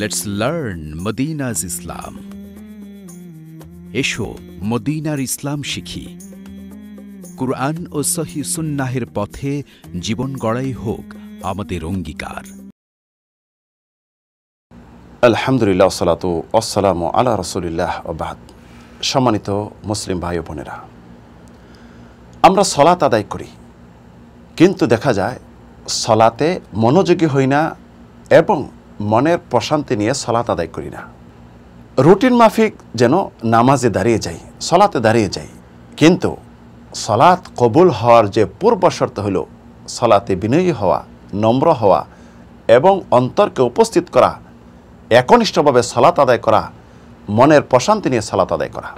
let's learn মদিনাজ ইসলাম এসো মদিনার ইসলাম শিখি কুরআন ও সহি সুন্নাহের পথে জীবন গড়াই হোক আমাদের অঙ্গীকার আলহামদুলিল্লাহ সালাত আসসালাম আল্লাহ রসুলিল্লাহ অবাদ সম্মানিত মুসলিম ভাই বোনেরা আমরা সলাত আদায় করি কিন্তু দেখা যায় সলাতে মনোযোগী হই না এবং মনের প্রশান্তি নিয়ে সলাত আদায় করি না রুটিন মাফিক যেন নামাজে দাঁড়িয়ে যাই সলাতে দাঁড়িয়ে যাই কিন্তু সলাৎ কবুল হওয়ার যে পূর্ব শর্ত হল সলাতে বিনয়ী হওয়া নম্র হওয়া এবং অন্তরকে উপস্থিত করা একনিষ্ঠভাবে সলাত আদায় করা মনের প্রশান্তি নিয়ে সলাত আদায় করা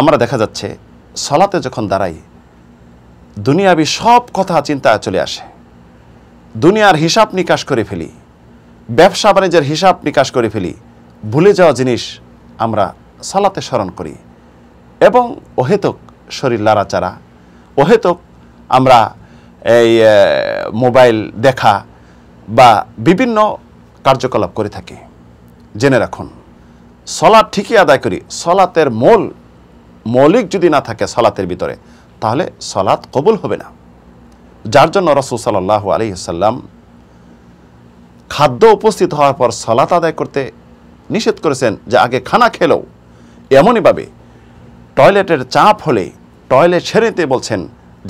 আমরা দেখা যাচ্ছে সলাতে যখন দাঁড়াই দুনিয়াবি সব কথা চিন্তায় চলে আসে দুনিয়ার হিসাব নিকাশ করে ফেলি ব্যবসা বাণিজ্যের হিসাব নিকাশ করে ফেলি ভুলে যাওয়া জিনিস আমরা সালাতে স্মরণ করি এবং অহেতুক শরীর লাড়াচাড়া অহেতুক আমরা এই মোবাইল দেখা বা বিভিন্ন কার্যকলাপ করে থাকি জেনে রাখুন সলাদ ঠিকই আদায় করি সলাতের মূল মৌলিক যদি না থাকে সলাতের ভিতরে তাহলে সলাৎ কবুল হবে না যার জন্য রসুল সাল্লাহ আলি সাল্লাম খাদ্য উপস্থিত হওয়ার পর সলাত আদায় করতে নিষেধ করেছেন যে আগে খানা খেলেও এমনইভাবে টয়লেটের চাপ হলে টয়লেট ছেড়েতে নিতে বলছেন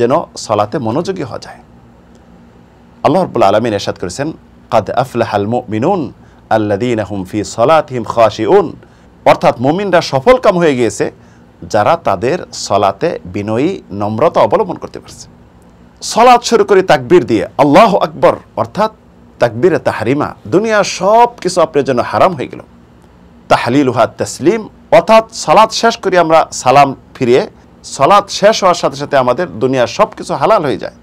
যেন সলাতে মনোযোগী হওয়া যায় আল্লাহ রব্বুল আলমিন এরশাদ করেছেন কাদ আফলাহাল মিনুন আল্লাদিন আহম ফি খাশি উন অর্থাৎ মুমিনরা সফলকাম হয়ে গিয়েছে যারা তাদের সলাতে বিনয়ী নম্রতা অবলম্বন করতে পারছে সলাৎ শুরু করে তাকবির দিয়ে আল্লাহ আকবর অর্থাৎ তাকবিরে তাহারিমা দুনিয়া সব কিছু আপনার জন্য হারাম হয়ে গেল তাহালিল হাত তসলিম অর্থাৎ সালাদ শেষ করি আমরা সালাম ফিরিয়ে সালাদ শেষ হওয়ার সাথে সাথে আমাদের দুনিয়া সব কিছু হালাল হয়ে যায়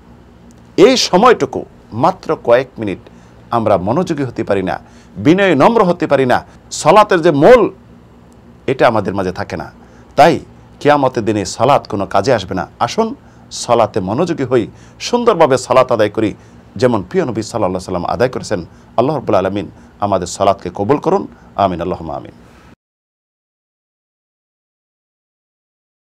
এই সময়টুকু মাত্র কয়েক মিনিট আমরা মনোযোগী হতে পারি না বিনয় নম্র হতে পারি না সলাতের যে মূল এটা আমাদের মাঝে থাকে না তাই কেয়ামতের দিনে সলাৎ কোনো কাজে আসবে না আসুন সলাতে মনোযোগী হই সুন্দরভাবে সলাত আদায় করি যেমন প্রিয় নবী সাল্লাহ সাল্লাম আদায় করেছেন আল্লাহ রবুল্লা আলমিন আমাদের সলাদকে কবুল করুন আমিন আল্লাহ আমিন